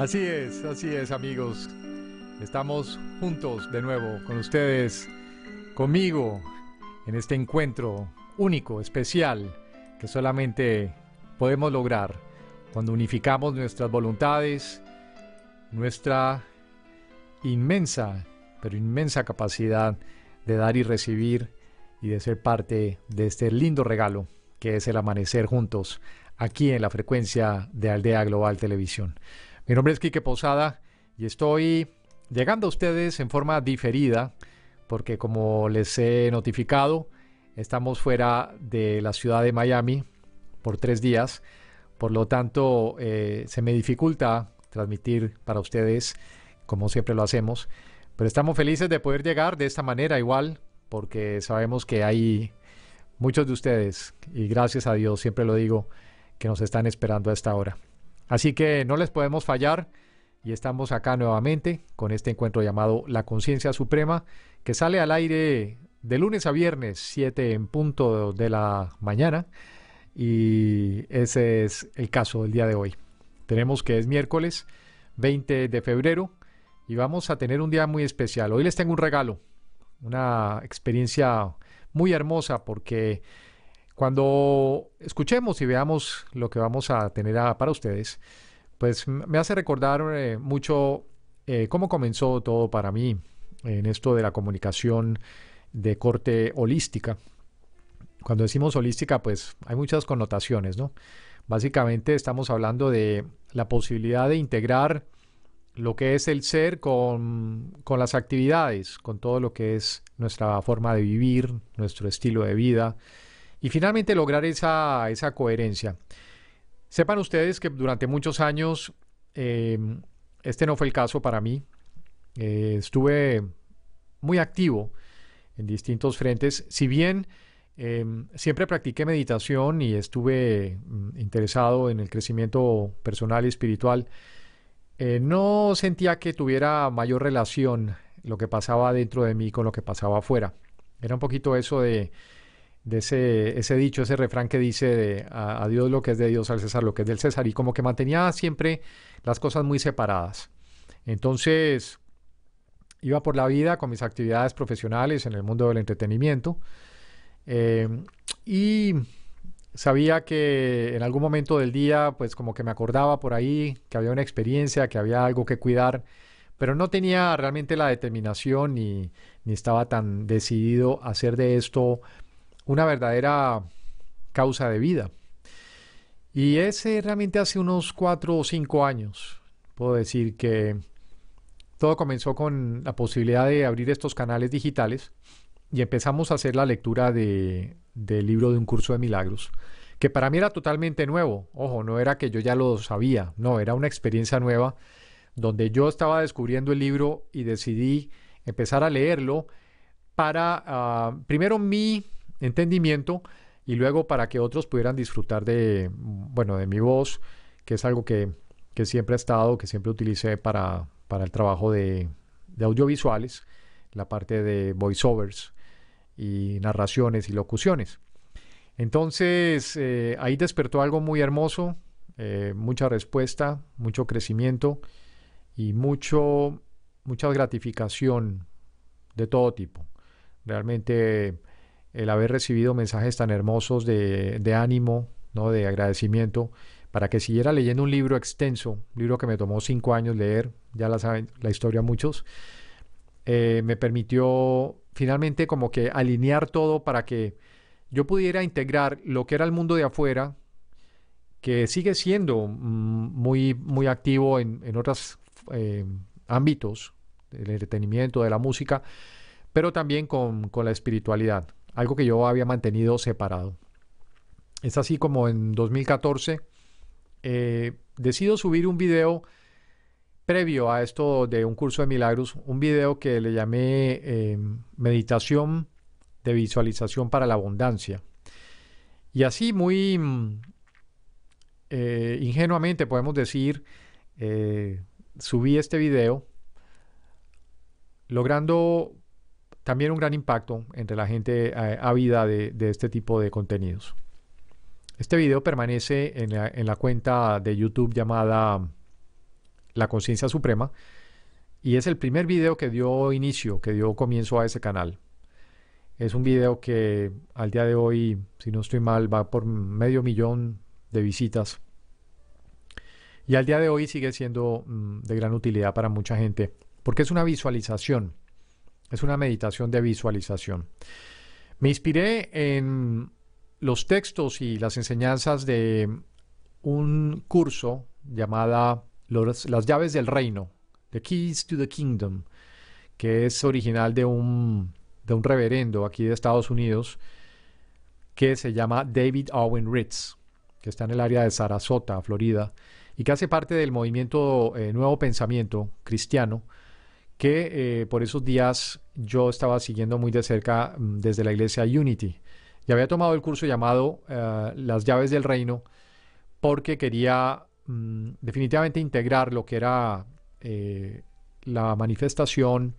Así es, así es amigos. Estamos juntos de nuevo con ustedes, conmigo, en este encuentro único, especial, que solamente podemos lograr cuando unificamos nuestras voluntades, nuestra inmensa, pero inmensa capacidad de dar y recibir y de ser parte de este lindo regalo que es el amanecer juntos aquí en la frecuencia de Aldea Global Televisión. Mi nombre es Quique Posada y estoy llegando a ustedes en forma diferida porque como les he notificado, estamos fuera de la ciudad de Miami por tres días. Por lo tanto, eh, se me dificulta transmitir para ustedes como siempre lo hacemos. Pero estamos felices de poder llegar de esta manera igual porque sabemos que hay muchos de ustedes y gracias a Dios, siempre lo digo, que nos están esperando a esta hora. Así que no les podemos fallar y estamos acá nuevamente con este encuentro llamado La Conciencia Suprema, que sale al aire de lunes a viernes, 7 en punto de la mañana. Y ese es el caso del día de hoy. Tenemos que es miércoles 20 de febrero y vamos a tener un día muy especial. Hoy les tengo un regalo, una experiencia muy hermosa porque cuando escuchemos y veamos lo que vamos a tener ah, para ustedes, pues me hace recordar eh, mucho eh, cómo comenzó todo para mí en esto de la comunicación de corte holística. Cuando decimos holística, pues hay muchas connotaciones, ¿no? Básicamente estamos hablando de la posibilidad de integrar lo que es el ser con, con las actividades, con todo lo que es nuestra forma de vivir, nuestro estilo de vida, y finalmente lograr esa, esa coherencia. Sepan ustedes que durante muchos años em, este no fue el caso para mí. Eh, estuve muy activo en distintos frentes, si bien em, siempre practiqué meditación y estuve mm, interesado en el crecimiento personal y espiritual. Eh, no sentía que tuviera mayor relación lo que pasaba dentro de mí con lo que pasaba afuera. Era un poquito eso de de ese, dicho, ese refrán que dice de, a, Dios lo que es de Dios, al César lo que es del César, y como que mantenía siempre las cosas muy separadas. Entonces, iba por la vida con mis actividades profesionales en el mundo del entretenimiento eh, y sabía que en algún momento del día, pues como que me acordaba por ahí que había una experiencia, que había algo que cuidar, pero no tenía realmente la determinación ni, ni estaba tan decidido a hacer de esto una verdadera causa de vida. Y ese realmente hace unos cuatro o cinco años. Puedo decir que todo comenzó con la posibilidad de abrir estos canales digitales y empezamos a hacer la lectura del libro de un curso de milagros, que para mí era totalmente nuevo. Ojo, no era que yo ya lo sabía, no, era una experiencia nueva donde yo estaba descubriendo el libro y decidí empezar a leerlo para, ah, primero, mi entendimiento y luego para que otros pudieran disfrutar de, bueno, de mi voz, que es algo que, siempre ha estado, que siempre utilicé para, el trabajo de, audiovisuales, la parte de voiceovers y narraciones y locuciones. Entonces, eh, ahí despertó algo muy hermoso, eh, mucha respuesta, mucho crecimiento y mucho, mucha gratificación de todo tipo. Realmente el haber recibido mensajes tan hermosos de, ánimo, ¿no? de agradecimiento, para que siguiera leyendo un libro extenso, un libro que me tomó cinco años leer, ya la saben la historia muchos, eh, me permitió finalmente como que alinear todo para que yo pudiera integrar lo que era el mundo de afuera, que sigue siendo mm, muy, muy activo en, otros eh, ámbitos, del entretenimiento, de la música, pero también con, con la espiritualidad algo que yo había mantenido separado. Es así como en 2014 eh, decido subir un video previo a esto de un curso de milagros, un video que le llamé em, meditación de visualización para la abundancia. Y así muy mm, eh, ingenuamente podemos decir, eh, subí este video logrando también un gran impacto entre la gente a eh, ávida de, este tipo de contenidos. Este video permanece en la, cuenta de YouTube llamada La Conciencia Suprema y es el primer video que dio inicio, que dio comienzo a ese canal. Es un video que al día de hoy, si no estoy mal, va por medio millón de visitas. Y al día de hoy sigue siendo mm, de gran utilidad para mucha gente, porque es una visualización es una meditación de visualización. Me inspiré en los textos y las enseñanzas de un curso llamada Las llaves del reino, The Keys to the Kingdom, que es original de un, de un reverendo aquí de Estados Unidos que se llama David Owen Ritz, que está en el área de Sarasota, Florida, y que hace parte del movimiento eh, Nuevo Pensamiento Cristiano, que eh, por esos días yo estaba siguiendo muy de cerca mm, desde la iglesia Unity y había tomado el curso llamado eh, Las llaves del reino porque quería mm, definitivamente integrar lo que era eh, la manifestación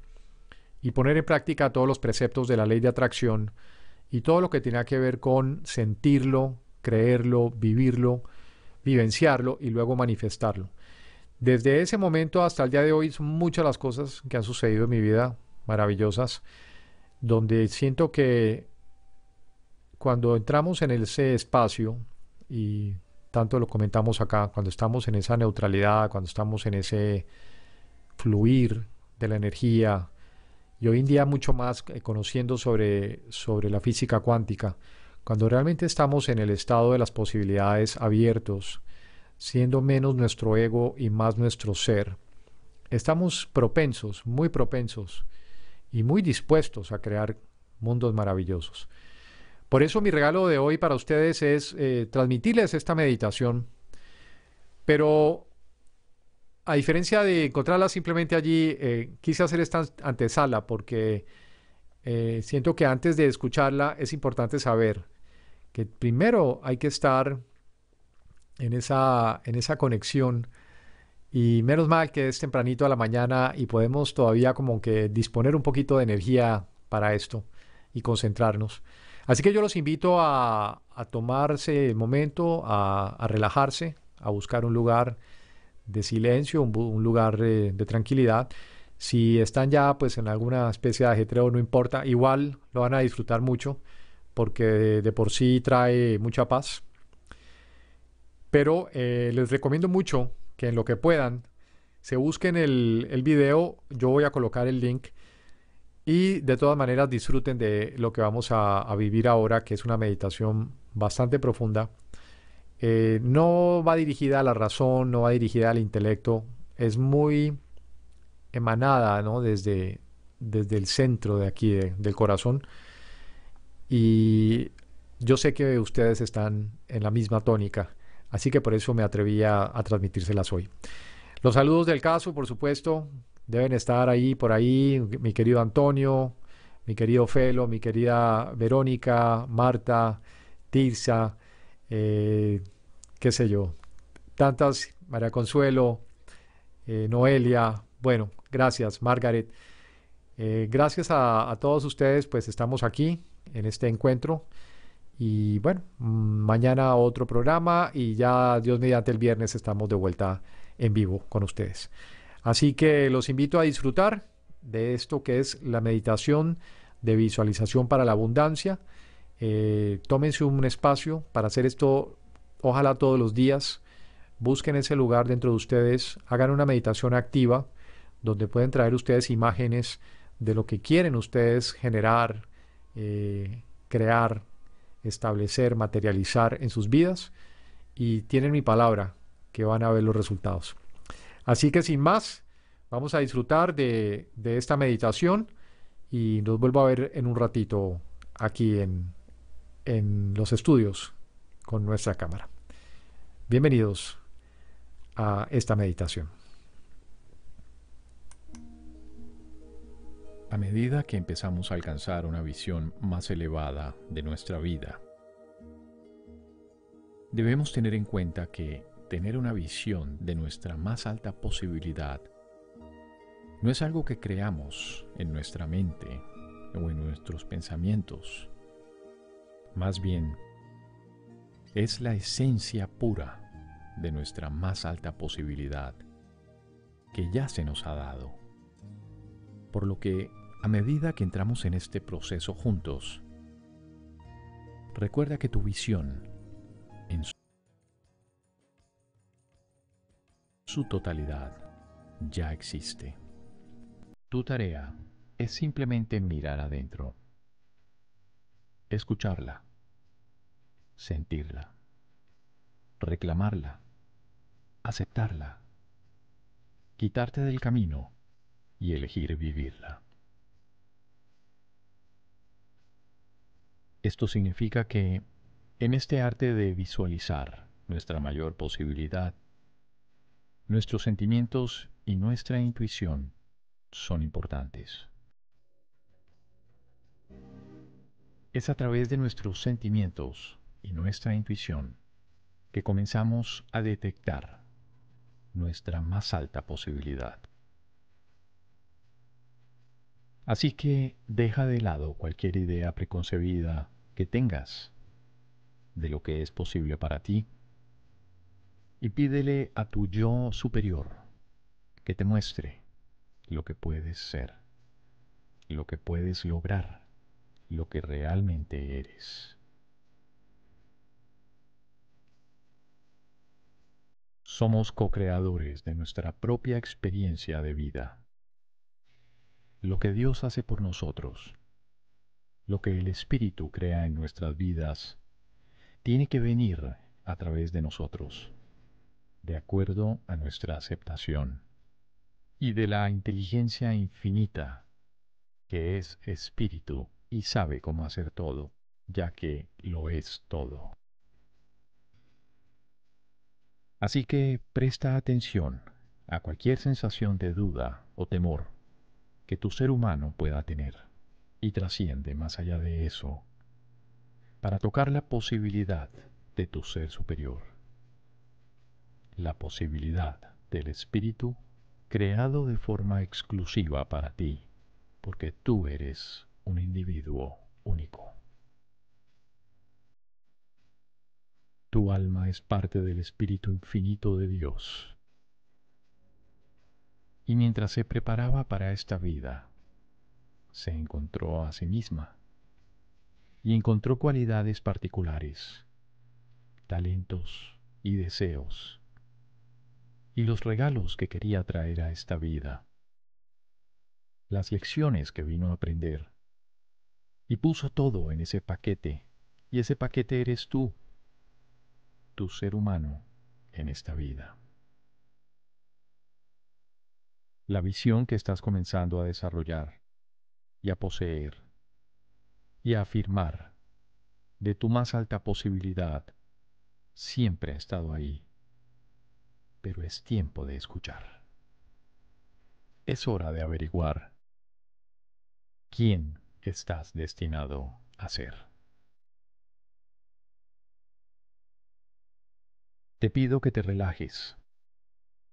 y poner en práctica todos los preceptos de la ley de atracción y todo lo que tenía que ver con sentirlo, creerlo, vivirlo, vivenciarlo y luego manifestarlo. Desde ese momento hasta el día de hoy son muchas las cosas que han sucedido en mi vida, maravillosas, donde siento que cuando entramos en ese espacio, y tanto lo comentamos acá, cuando estamos en esa neutralidad, cuando estamos en ese fluir de la energía, y hoy en día mucho más eh, conociendo sobre, sobre la física cuántica, cuando realmente estamos en el estado de las posibilidades abiertos, siendo menos nuestro ego y más nuestro ser, estamos propensos, muy propensos y muy dispuestos a crear mundos maravillosos. Por eso mi regalo de hoy para ustedes es eh, transmitirles esta meditación, pero a diferencia de encontrarla simplemente allí, eh, quise hacer esta antesala porque eh, siento que antes de escucharla es importante saber que primero hay que estar en esa, en esa conexión. Y menos mal que es tempranito a la mañana y podemos todavía como que disponer un poquito de energía para esto y concentrarnos. Así que yo los invito a, a tomarse el momento, a, relajarse, a buscar un lugar de silencio, un, lugar eh, de, tranquilidad. Si están ya pues en alguna especie de ajetreo, no importa, igual lo van a disfrutar mucho porque de por sí trae mucha paz pero eh, les recomiendo mucho que en lo que puedan se busquen el, video. Yo voy a colocar el link. Y de todas maneras disfruten de lo que vamos a, vivir ahora, que es una meditación bastante profunda. Eh, no va dirigida a la razón, no va dirigida al intelecto, es muy emanada desde, el centro de aquí, del corazón. Y yo sé que ustedes están en la misma tónica. Así que por eso me atreví a, transmitírselas hoy. Los saludos del caso, por supuesto, deben estar ahí, por ahí, mi querido Antonio, mi querido Felo, mi querida Verónica, Marta, Tirsa, eh, qué sé yo, tantas, María Consuelo, eh, Noelia, bueno, gracias, Margaret. Eh, gracias a, a, todos ustedes, pues estamos aquí en este encuentro. Y bueno, mm, mañana otro programa y ya Dios mediante el viernes estamos de vuelta en vivo con ustedes. Así que los invito a disfrutar de esto que es la meditación de visualización para la abundancia. Eh, tómense un espacio para hacer esto, ojalá todos los días. Busquen ese lugar dentro de ustedes, hagan una meditación activa donde pueden traer ustedes imágenes de lo que quieren ustedes generar, eh, crear, establecer, materializar en sus vidas y tienen mi palabra que van a ver los resultados. Así que sin más, vamos a disfrutar de, esta meditación y nos vuelvo a ver en un ratito aquí en los estudios con nuestra cámara. Bienvenidos a esta meditación. A medida que empezamos a alcanzar una visión más elevada de nuestra vida, debemos tener en cuenta que tener una visión de nuestra más alta posibilidad no es algo que creamos en nuestra mente o en nuestros pensamientos. Más bien, es la esencia pura de nuestra más alta posibilidad que ya se nos ha dado. Por lo que a medida que entramos en este proceso juntos. Recuerda que tu visión, en su totalidad, ya existe. Tu tarea es simplemente mirar adentro, escucharla, sentirla, reclamarla, aceptarla, quitarte del camino y elegir vivirla. Esto significa que en este arte de visualizar nuestra mayor posibilidad, nuestros sentimientos y nuestra intuición son importantes. Es a través de nuestros sentimientos y nuestra intuición que comenzamos a detectar nuestra más alta posibilidad. Así que deja de lado cualquier idea preconcebida que tengas de lo que es posible para ti y pídele a tu yo superior que te muestre lo que puedes ser, lo que puedes lograr, lo que realmente eres. Somos co-creadores de nuestra propia experiencia de vida lo que Dios hace por nosotros, lo que el Espíritu crea en nuestras vidas, tiene que venir a través de nosotros, de acuerdo a nuestra aceptación y de la inteligencia infinita, que es espíritu y sabe cómo hacer todo, ya que lo es todo. Así que presta atención a cualquier sensación de duda o temor que tu ser humano pueda tener, y trasciende más allá de eso, para tocar la posibilidad de tu ser superior, la posibilidad del espíritu creado de forma exclusiva para ti, porque tú eres un individuo único. Tu alma es parte del espíritu infinito de Dios y mientras se preparaba para esta vida, se encontró a sí misma y encontró cualidades particulares, talentos y deseos, y los regalos que quería traer a esta vida, las lecciones que vino a aprender, y puso todo en ese paquete, y ese paquete eres tú, tu ser humano en esta vida. la visión que estás comenzando a desarrollar y a poseer y a afirmar de tu más alta posibilidad siempre ha estado ahí, pero es tiempo de escuchar. Es hora de averiguar quién estás destinado a ser. Te pido que te relajes,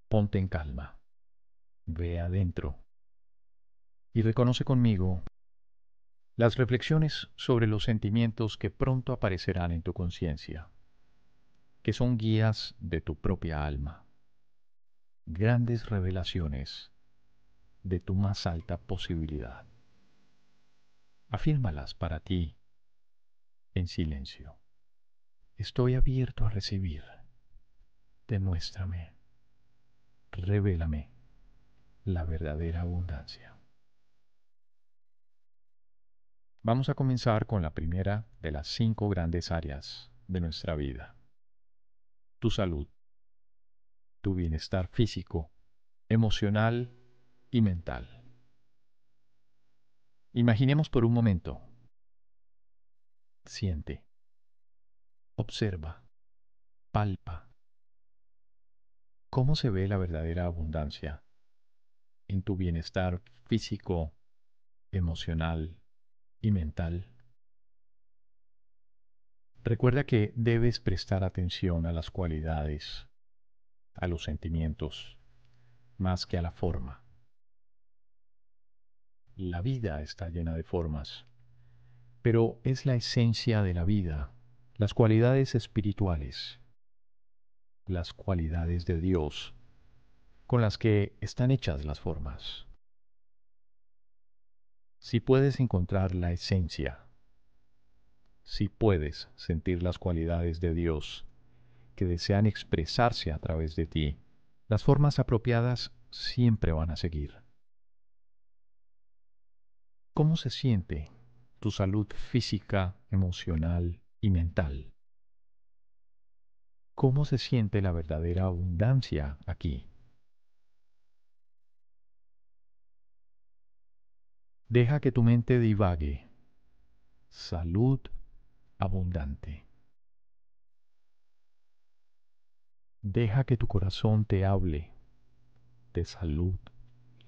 ponte en calma ve adentro. Y reconoce conmigo las reflexiones sobre los sentimientos que pronto aparecerán en tu conciencia, que son guías de tu propia alma, grandes revelaciones de tu más alta posibilidad. Afírmalas para ti en silencio. Estoy abierto a recibir. Demuéstrame. Revélame la verdadera abundancia. Vamos a comenzar con la primera de las cinco grandes áreas de nuestra vida. Tu salud, tu bienestar físico, emocional y mental. Imaginemos por un momento. Siente. Observa. Palpa. ¿Cómo se ve la verdadera abundancia en tu bienestar físico, emocional y mental. Recuerda que debes prestar atención a las cualidades, a los sentimientos, más que a la forma. La vida está llena de formas, pero es la esencia de la vida, las cualidades espirituales, las cualidades de Dios con las que están hechas las formas. Si puedes encontrar la esencia, si puedes sentir las cualidades de Dios que desean expresarse a través de ti, las formas apropiadas siempre van a seguir. ¿Cómo se siente tu salud física, emocional y mental? ¿Cómo se siente la verdadera abundancia aquí? Deja que tu mente divague. Salud abundante. Deja que tu corazón te hable de salud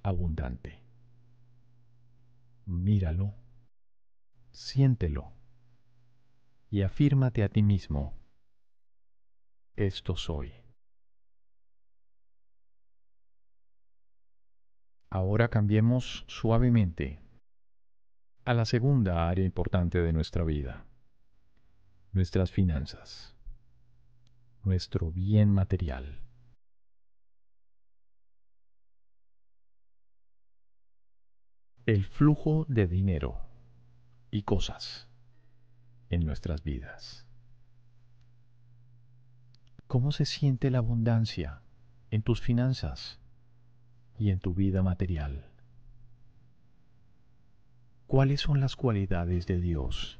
abundante. Míralo, siéntelo y afírmate a ti mismo. Esto soy. Ahora cambiemos suavemente a la segunda área importante de nuestra vida, nuestras finanzas, nuestro bien material. El flujo de dinero y cosas en nuestras vidas. ¿Cómo se siente la abundancia en tus finanzas y en tu vida material? ¿Cuáles son las cualidades de Dios?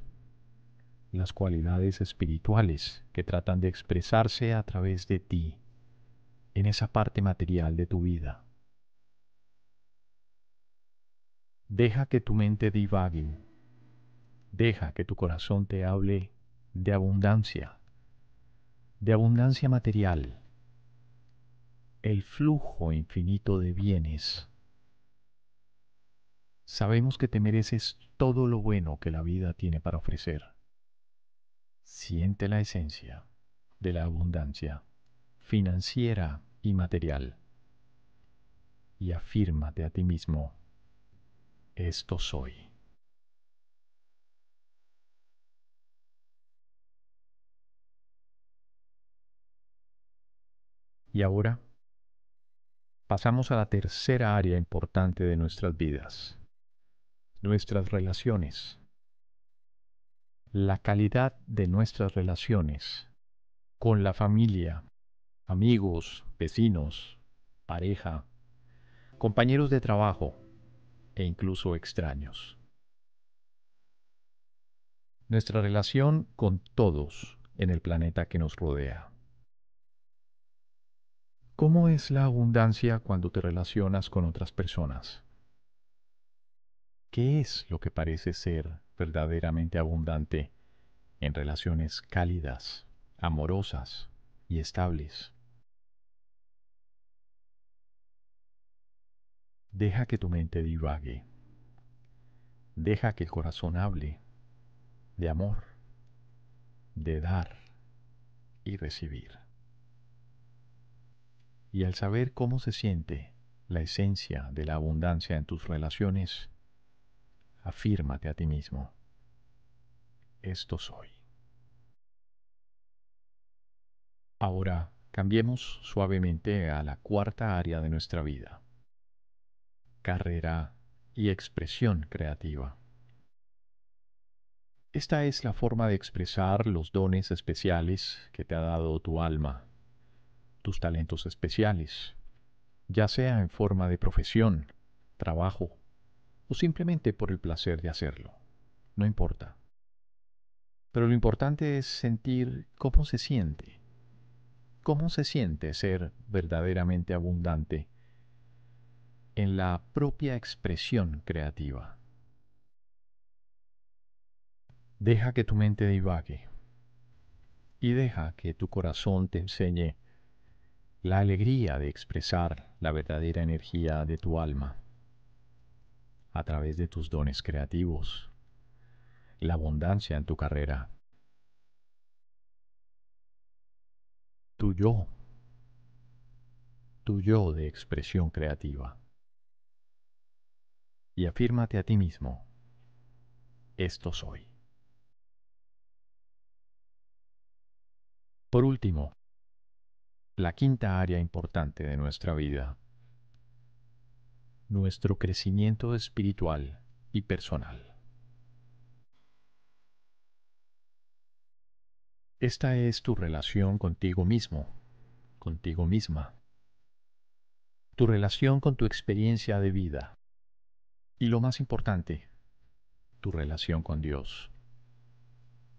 Las cualidades espirituales que tratan de expresarse a través de ti, en esa parte material de tu vida. Deja que tu mente divague. Deja que tu corazón te hable de abundancia, de abundancia material, el flujo infinito de bienes Sabemos que te mereces todo lo bueno que la vida tiene para ofrecer. Siente la esencia de la abundancia financiera y material. Y afírmate a ti mismo, esto soy. Y ahora pasamos a la tercera área importante de nuestras vidas, nuestras relaciones. La calidad de nuestras relaciones con la familia, amigos, vecinos, pareja, compañeros de trabajo e incluso extraños. Nuestra relación con todos en el planeta que nos rodea. ¿Cómo es la abundancia cuando te relacionas con otras personas? ¿Qué es lo que parece ser verdaderamente abundante en relaciones cálidas, amorosas y estables? Deja que tu mente divague. Deja que el corazón hable de amor, de dar y recibir. Y al saber cómo se siente la esencia de la abundancia en tus relaciones, afírmate a ti mismo. Esto soy. Ahora cambiemos suavemente a la cuarta área de nuestra vida. Carrera y expresión creativa. Esta es la forma de expresar los dones especiales que te ha dado tu alma, tus talentos especiales, ya sea en forma de profesión, trabajo, o simplemente por el placer de hacerlo. No importa. Pero lo importante es sentir cómo se siente. ¿Cómo se siente ser verdaderamente abundante en la propia expresión creativa? Deja que tu mente divague y deja que tu corazón te enseñe la alegría de expresar la verdadera energía de tu alma a través de tus dones creativos, la abundancia en tu carrera, tu yo, tu yo de expresión creativa. Y afírmate a ti mismo, esto soy. Por último, la quinta área importante de nuestra vida nuestro crecimiento espiritual y personal. Esta es tu relación contigo mismo, contigo misma, tu relación con tu experiencia de vida y lo más importante, tu relación con Dios,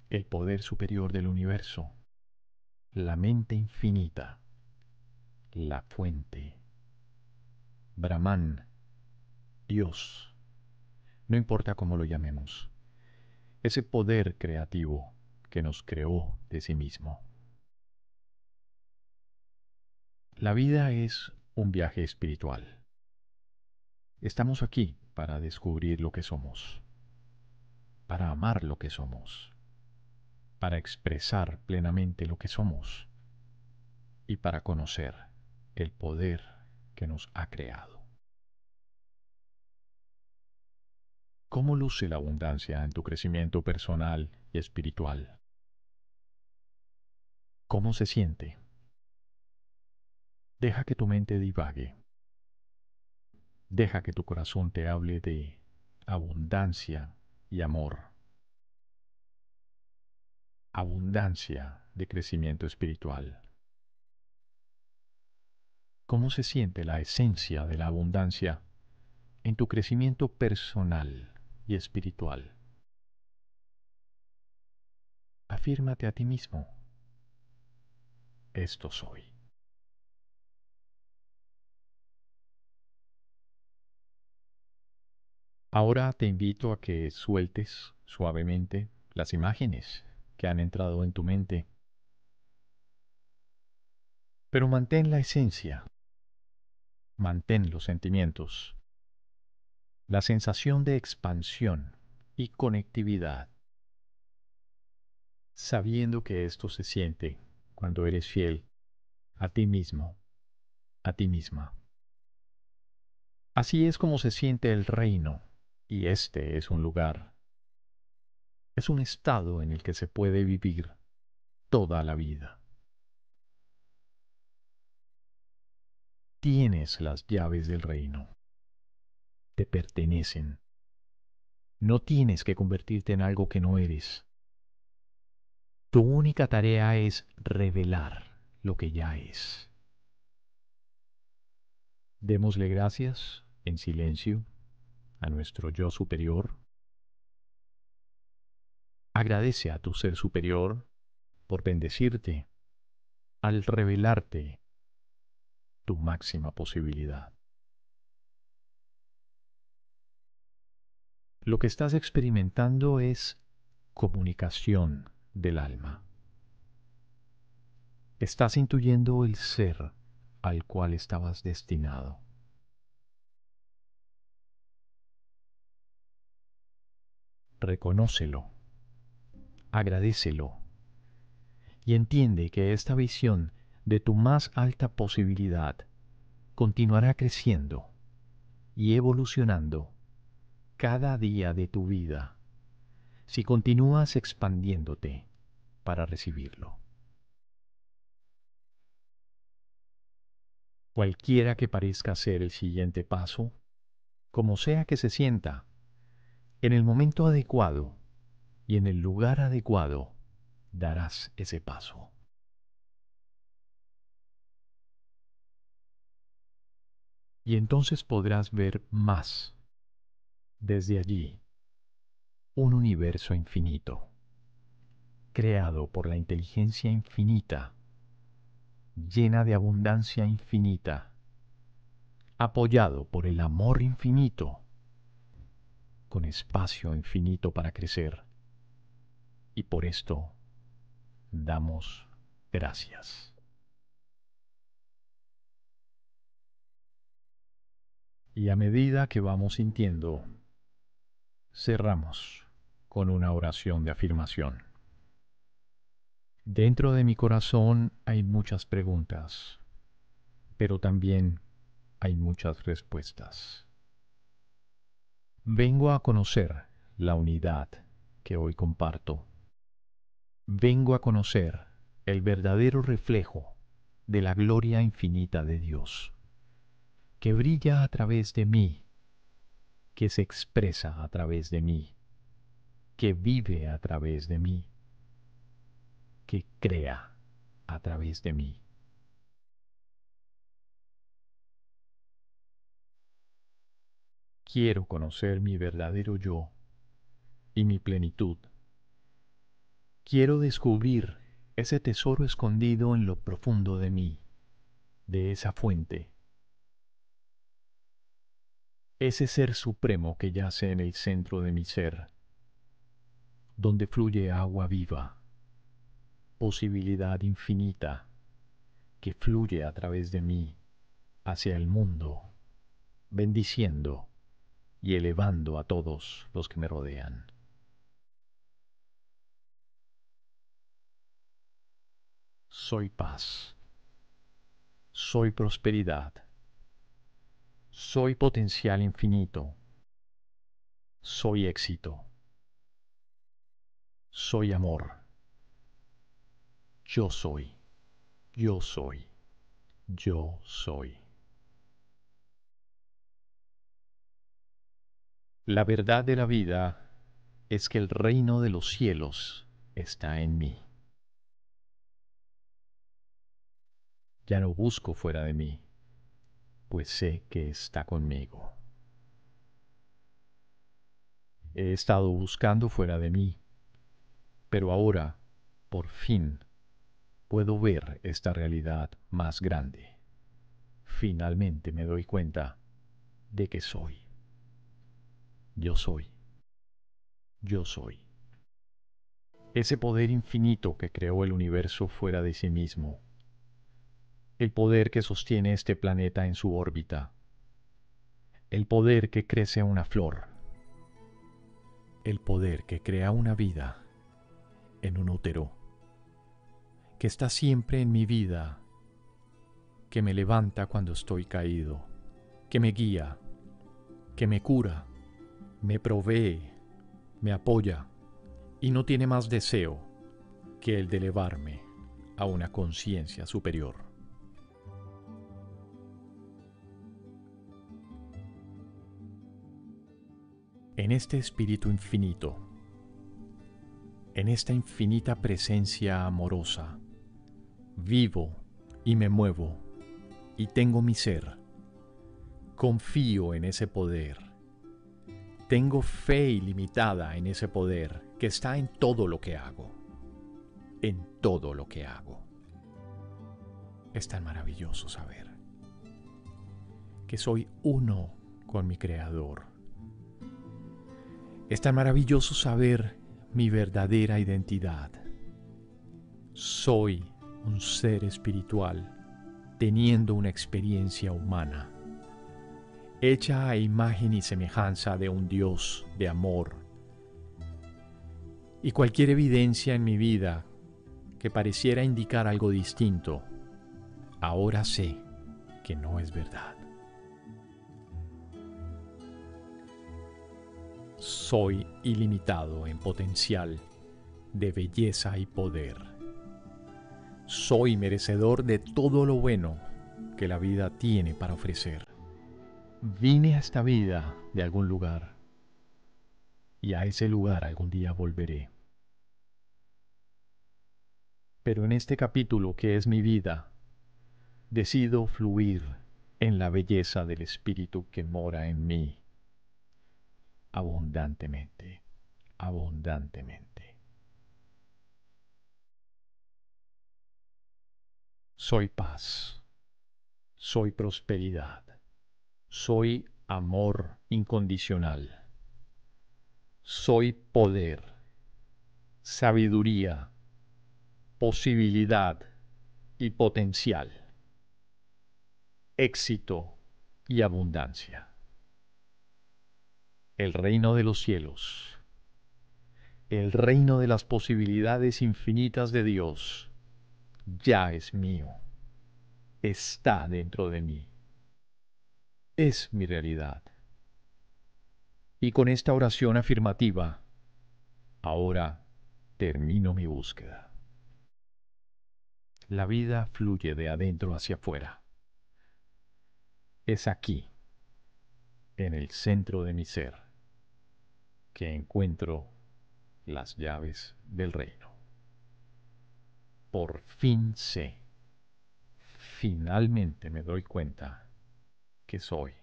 el poder superior del universo, la mente infinita, la fuente, Brahman, Dios, no importa cómo lo llamemos, ese poder creativo que nos creó de sí mismo. La vida es un viaje espiritual. Estamos aquí para descubrir lo que somos, para amar lo que somos, para expresar plenamente lo que somos y para conocer el poder que nos ha creado. ¿Cómo luce la abundancia en tu crecimiento personal y espiritual? ¿Cómo se siente? Deja que tu mente divague. Deja que tu corazón te hable de abundancia y amor. Abundancia de crecimiento espiritual. ¿Cómo se siente la esencia de la abundancia en tu crecimiento personal? espiritual. Afírmate a ti mismo. Esto soy. Ahora te invito a que sueltes suavemente las imágenes que han entrado en tu mente. Pero mantén la esencia, mantén los sentimientos, la sensación de expansión y conectividad. Sabiendo que esto se siente cuando eres fiel a ti mismo, a ti misma. Así es como se siente el reino, y este es un lugar. Es un estado en el que se puede vivir toda la vida. Tienes las llaves del reino pertenecen. No tienes que convertirte en algo que no eres. Tu única tarea es revelar lo que ya es. Démosle gracias en silencio a nuestro yo superior. Agradece a tu ser superior por bendecirte al revelarte tu máxima posibilidad. Lo que estás experimentando es comunicación del alma. Estás intuyendo el ser al cual estabas destinado. Reconócelo, agradecelo y entiende que esta visión de tu más alta posibilidad continuará creciendo y evolucionando cada día de tu vida si continúas expandiéndote para recibirlo. Cualquiera que parezca ser el siguiente paso, como sea que se sienta, en el momento adecuado y en el lugar adecuado, darás ese paso. Y entonces podrás ver más desde allí, un universo infinito, creado por la inteligencia infinita, llena de abundancia infinita, apoyado por el amor infinito, con espacio infinito para crecer. Y por esto damos gracias. Y a medida que vamos sintiendo Cerramos con una oración de afirmación. Dentro de mi corazón hay muchas preguntas, pero también hay muchas respuestas. Vengo a conocer la unidad que hoy comparto. Vengo a conocer el verdadero reflejo de la gloria infinita de Dios, que brilla a través de mí que se expresa a través de mí, que vive a través de mí, que crea a través de mí. Quiero conocer mi verdadero yo y mi plenitud. Quiero descubrir ese tesoro escondido en lo profundo de mí, de esa fuente ese ser supremo que yace en el centro de mi ser, donde fluye agua viva, posibilidad infinita, que fluye a través de mí hacia el mundo, bendiciendo y elevando a todos los que me rodean. Soy paz. Soy prosperidad soy potencial infinito. Soy éxito. Soy amor. Yo soy. Yo soy. Yo soy. La verdad de la vida es que el reino de los cielos está en mí. Ya no busco fuera de mí pues sé que está conmigo. He estado buscando fuera de mí, pero ahora, por fin, puedo ver esta realidad más grande. Finalmente me doy cuenta de que soy. Yo soy. Yo soy. Ese poder infinito que creó el universo fuera de sí mismo el poder que sostiene este planeta en su órbita, el poder que crece una flor, el poder que crea una vida en un útero, que está siempre en mi vida, que me levanta cuando estoy caído, que me guía, que me cura, me provee, me apoya y no tiene más deseo que el de elevarme a una conciencia superior. en este espíritu infinito, en esta infinita presencia amorosa, vivo y me muevo y tengo mi ser. Confío en ese poder. Tengo fe ilimitada en ese poder que está en todo lo que hago. En todo lo que hago. Es tan maravilloso saber que soy uno con mi Creador es tan maravilloso saber mi verdadera identidad. Soy un ser espiritual teniendo una experiencia humana, hecha a imagen y semejanza de un Dios de amor. Y cualquier evidencia en mi vida que pareciera indicar algo distinto, ahora sé que no es verdad. soy ilimitado en potencial de belleza y poder. Soy merecedor de todo lo bueno que la vida tiene para ofrecer. Vine a esta vida de algún lugar y a ese lugar algún día volveré. Pero en este capítulo que es mi vida, decido fluir en la belleza del espíritu que mora en mí abundantemente, abundantemente. Soy paz, soy prosperidad, soy amor incondicional, soy poder, sabiduría, posibilidad y potencial, éxito y abundancia el reino de los cielos, el reino de las posibilidades infinitas de Dios, ya es mío, está dentro de mí, es mi realidad. Y con esta oración afirmativa, ahora termino mi búsqueda. La vida fluye de adentro hacia afuera. Es aquí, en el centro de mi ser que encuentro las llaves del reino. Por fin sé, finalmente me doy cuenta que soy,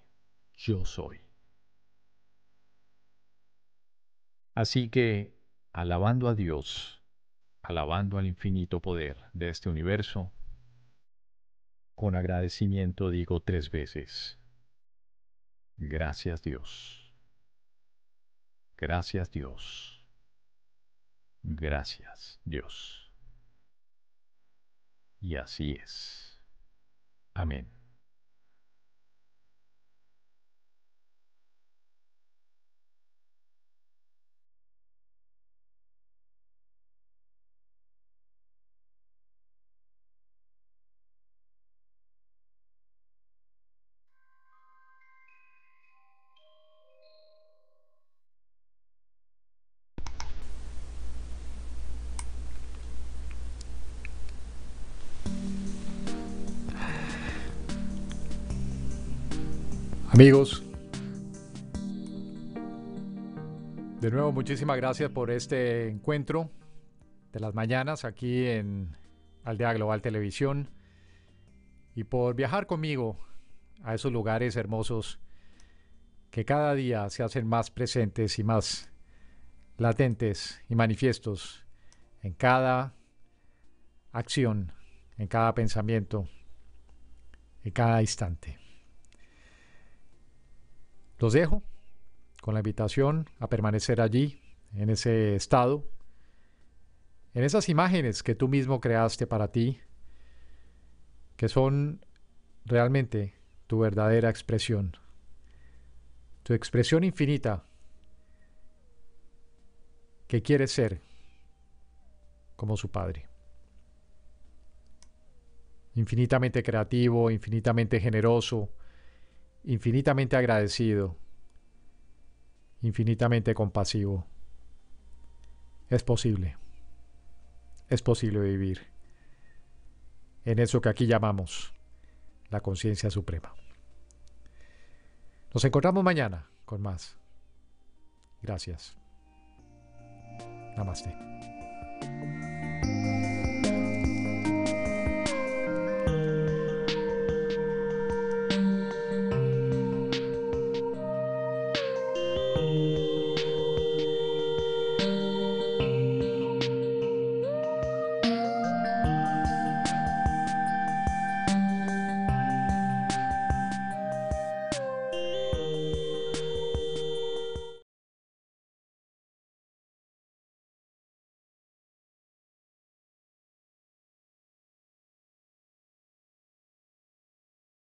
yo soy. Así que, alabando a Dios, alabando al infinito poder de este universo, con agradecimiento digo tres veces, gracias Dios. Gracias Dios. Gracias Dios. Y así es. Amén. Amigos, de nuevo muchísimas gracias por este encuentro de las mañanas aquí en Aldea Global Televisión y por viajar conmigo a esos lugares hermosos que cada día se hacen más presentes y más latentes y manifiestos en cada acción, en cada pensamiento, en cada instante. Los dejo con la invitación a permanecer allí, en ese estado, en esas imágenes que tú mismo creaste para ti, que son realmente tu verdadera expresión, tu expresión infinita que quieres ser como su padre. Infinitamente creativo, infinitamente generoso, infinitamente agradecido, infinitamente compasivo. Es posible, es posible vivir en eso que aquí llamamos la conciencia suprema. Nos encontramos mañana con más. Gracias. Namaste.